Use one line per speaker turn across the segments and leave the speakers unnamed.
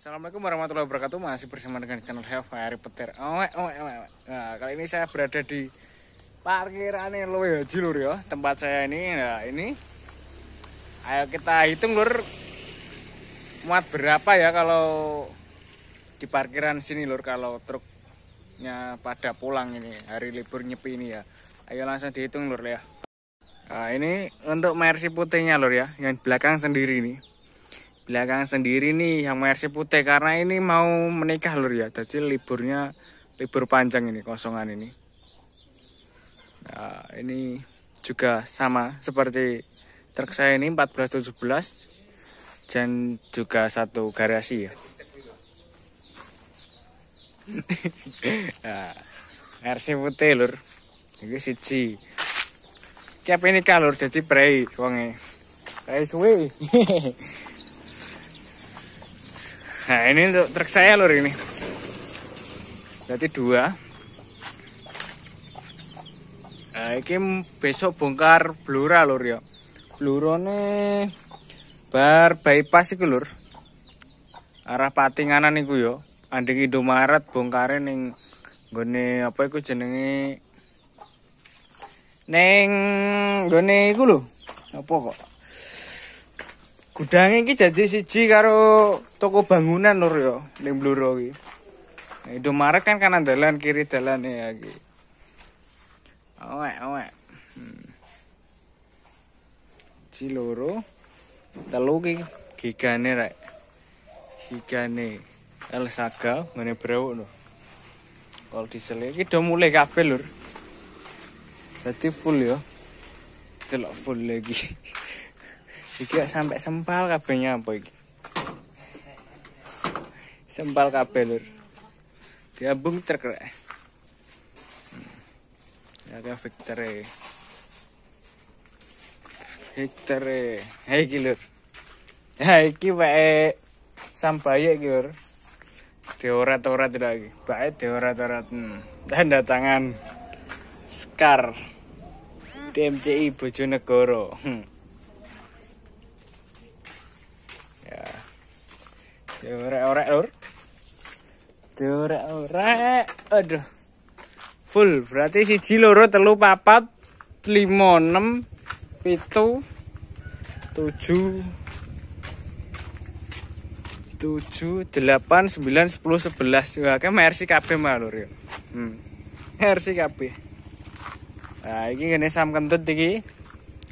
Assalamualaikum warahmatullahi wabarakatuh Masih bersama dengan channel Have Hari Petir owe, owe, Nah, Kali ini saya berada di Parkiran loh ya, lur ya Tempat saya ini Nah ini Ayo kita hitung lur Muat berapa ya kalau Di parkiran sini lur Kalau truknya pada pulang ini Hari libur nyepi ini ya Ayo langsung dihitung lur ya Nah ini untuk mercy putihnya lur ya Yang belakang sendiri ini belakang sendiri nih yang Mercy Putih karena ini mau menikah lur ya jadi liburnya libur panjang ini kosongan ini nah, ini juga sama seperti truk saya ini 1417 dan juga satu garasi ya nah, RC putih lur ini siji Siapa ini kalur jadi prei wonge prei suwe Nah ini untuk truk saya lor ini. Berarti dua. Nah, ini besok bongkar blura lor ya. Blurone bar bypass itu lor. Arah patinganan itu ya. Andi Indomaret bongkare ning gone apa iku jenenge ning gone iku lho. Apa kok? Gudang ini jadi siji karo toko bangunan lur yo ning Bluro iki. Nah, Indomaret kan kanan jalan kiri jalan ya iki. Owek owek. Hmm. Ciloro. Telu iki gigane rek. Gigane El Saga ngene brewok no. Kalau diesel iki do mulai kabel lur. tadi full yo. Telok full lagi. Iki sampai sempal kabelnya apa iki? Sempal kabel lur. Diambung truk rek. Ya ada Victor. Victor. Hei iki lur. Ya iki wae sampai iki lur. Diorat-orat lagi. Bae diorat-orat. Hmm. Tanda tangan scar DMCI Bojonegoro. Hmm. jurek orek lur. jurek orek. Aduh. Full berarti siji loro telu papat lima enam pitu tujuh tujuh delapan sembilan sepuluh sebelas juga kayak mercy kb malur ya hmm. mercy kb nah ini gini sam kentut lagi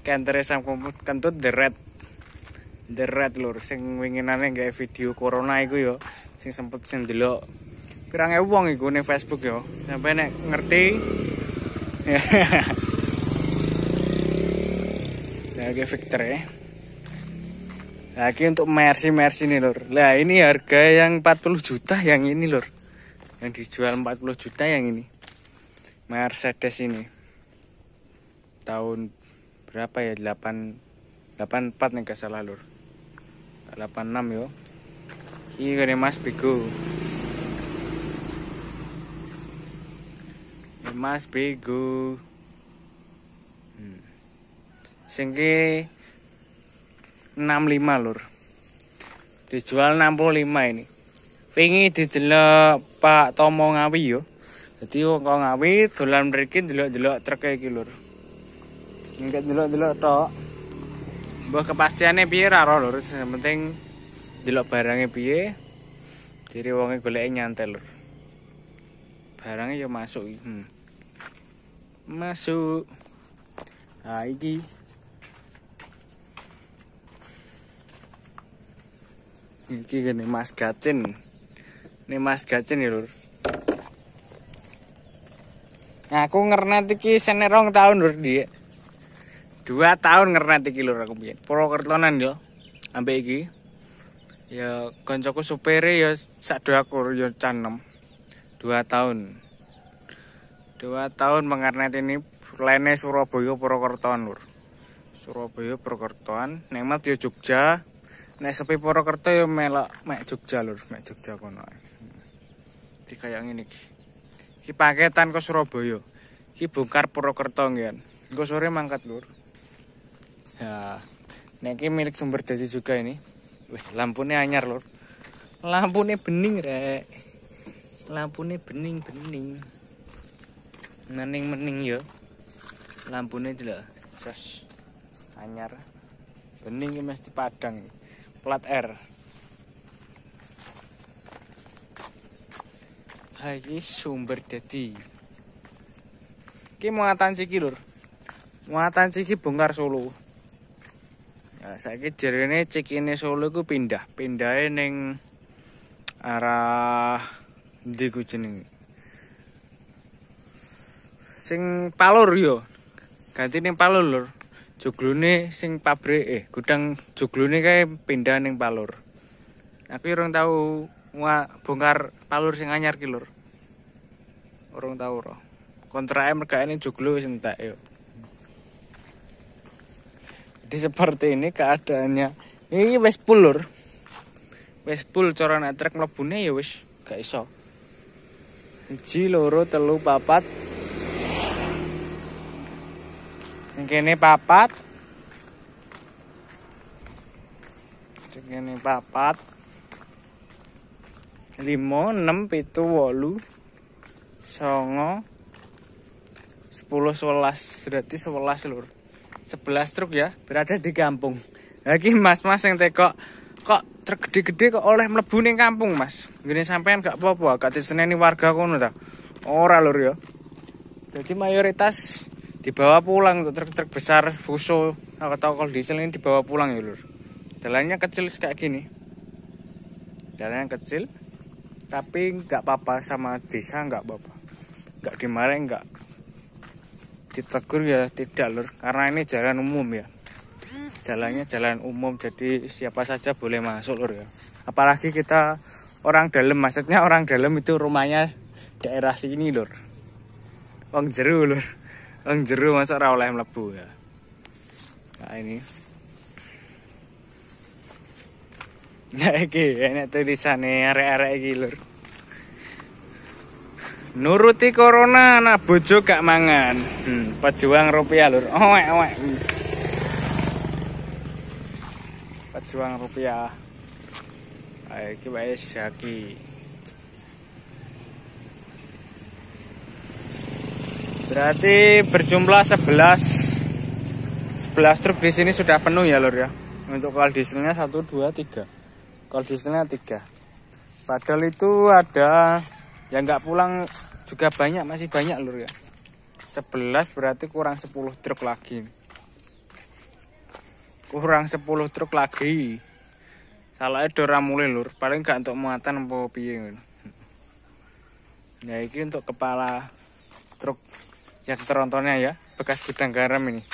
kenteri sam kentut the red The Red lur sing winginane gawe video corona iku yo sing sempet sing delok pirang ewu wong iku ning Facebook yo sampai nek ngerti ya oke Victor ya e. lagi untuk Mercy Mercy nih lor, lah ini harga yang 40 juta yang ini lor, yang dijual 40 juta yang ini Mercedes ini tahun berapa ya 8 84 nih kesalah lor. 86 yo ini kene Mas Bego Mas Bego hmm. singki 65 lur dijual 65 ini wingi didelok Pak Tomo Ngawi yo Jadi wong kok ngawi dolan mriki delok-delok trek iki lur. Engke delok-delok tok mbah kepastiannya piye ra roh lur, sing penting delok barangnya piye jadi wonge golek nyantel lur. barangnya ya masuk hmm. masuk nah iki iki gini mas gacin ini mas gacin ya lur. Nah, aku ngernet iki senerong tahun lur dia dua tahun ngernet iki lho aku biyen Purwokertonan yo ambek iki ya koncoku supere ya sak dua aku yo ya canem dua tahun dua tahun mengernet ini lene Surabaya Purwokertoan lur Surabaya Purwokertoan nek mat yo ya Jogja nek sepi Purwokerto yo ya melok mek Jogja lur mek Jogja kono iki kaya ngene iki iki paketan ke Surabaya iki bongkar Purwokerto ngen engko sore mangkat lur Ya, ini milik sumber dasi juga ini. Wih, lampunya anyar lor. Lampunya bening rek. Lampunya bening bening. Mening mening ya. Lampunya jelas. Sos. Anyar. Bening ini mesti padang. Plat R. Hai sumber dadi. Ki muatan ciki lur. Muatan ciki bongkar Solo. saiki jerene cekine Solo iku pindah, pindahe ning arah ndi ku jenenge? Sing Palur yo. Ganti ning Palur lur. Joglone sing pabrike, eh, gudang joglone kae pindah ning Palur. Aku urung tahu wa, bongkar Palur sing anyar ki lur. Urung tahu ro. Kontrae mergane joglo wis entek yo. jadi seperti ini keadaannya ini wes pulur wes pul coran trek melebune ya wes gak iso Iji loro telu papat yang ini papat yang ini papat limo enam pitu walu songo sepuluh sebelas berarti sebelas lur 11 truk ya berada di kampung lagi mas-mas yang teko kok truk gede-gede kok oleh melebu nih kampung mas gini sampean gak apa-apa gak nih warga kuno tak orang lur ya jadi mayoritas dibawa pulang untuk truk-truk besar fuso atau kalau diesel ini dibawa pulang ya lur jalannya kecil kayak gini jalannya kecil tapi nggak apa-apa sama desa nggak apa-apa nggak dimarahin nggak ditegur ya tidak lur karena ini jalan umum ya jalannya jalan umum jadi siapa saja boleh masuk lur ya apalagi kita orang dalam maksudnya orang dalam itu rumahnya daerah sini lur wong jeru lur wong jeru masuk ra oleh mlebu ya nah ini nah iki enak tulisane arek-arek iki lur Nuruti corona anak bojo gak mangan. Hmm, pejuang rupiah lur. Oek oek. Hmm. Pejuang rupiah. Ayo iki wae Zaki. Berarti berjumlah 11 11 truk di sini sudah penuh ya lur ya. Untuk kol dieselnya 1 2 3. Kol dieselnya 3. Padahal itu ada yang nggak pulang juga banyak masih banyak lur ya 11 berarti kurang 10 truk lagi kurang 10 truk lagi salah itu mulai lur paling gak untuk muatan apa piye ya ini untuk kepala truk yang terontonnya ya bekas gudang garam ini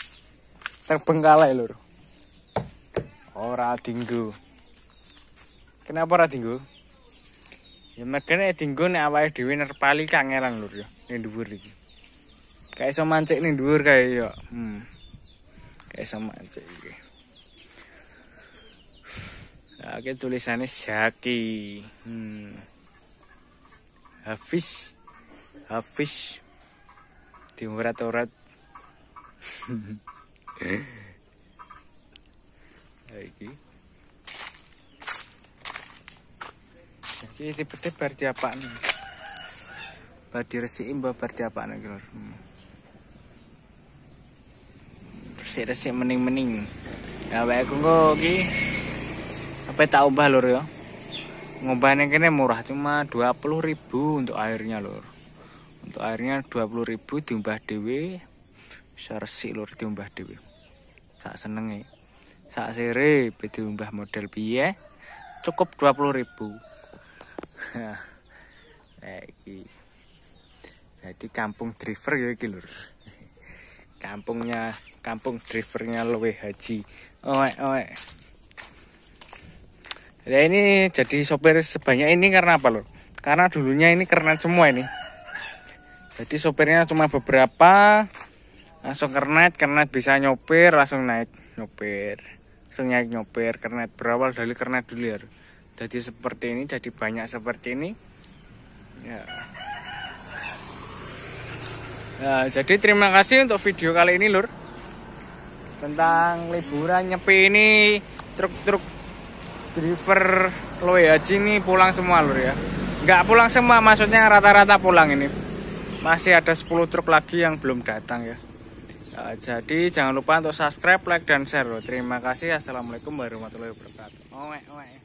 terbengkalai lur ora tinggu kenapa ora tinggu Ya megane dienggo nek awake dhewe nerpali kangeran lur ya ning dhuwur iki. Kae iso mancing ning dhuwur kae ya. Hmm. Kae iso mancing iki. tulisane Saki. Hmm. Hafiz. Hafiz. Timurat urat. Hehehe. Hehehe. Jadi seperti berarti berarti apa nih. Berarti resi imba berarti apa nih lor. Hmm. Resik-resik mening-mening. Ya baik aku nggak ki. Apa tak ubah lor ya? yang kene murah cuma dua puluh ribu untuk airnya lor. Untuk airnya dua puluh ribu diubah dw, Bisa resik lor diubah dw. Tak seneng ya. Sak sere diubah model biaya Cukup dua puluh ribu. iki jadi kampung driver ya iki lur kampungnya kampung drivernya lowe haji oe oe ya ini jadi sopir sebanyak ini karena apa lur karena dulunya ini kernet semua ini jadi sopirnya cuma beberapa langsung kernet kernet bisa nyopir langsung naik nyopir langsung naik nyopir kernet berawal dari kernet dulu ya jadi seperti ini jadi banyak seperti ini ya Nah, jadi terima kasih untuk video kali ini lur tentang liburan nyepi ini truk-truk driver loe ya, ini pulang semua lur ya nggak pulang semua maksudnya rata-rata pulang ini masih ada 10 truk lagi yang belum datang ya nah, jadi jangan lupa untuk subscribe like dan share loh. terima kasih assalamualaikum warahmatullahi wabarakatuh oe, oe.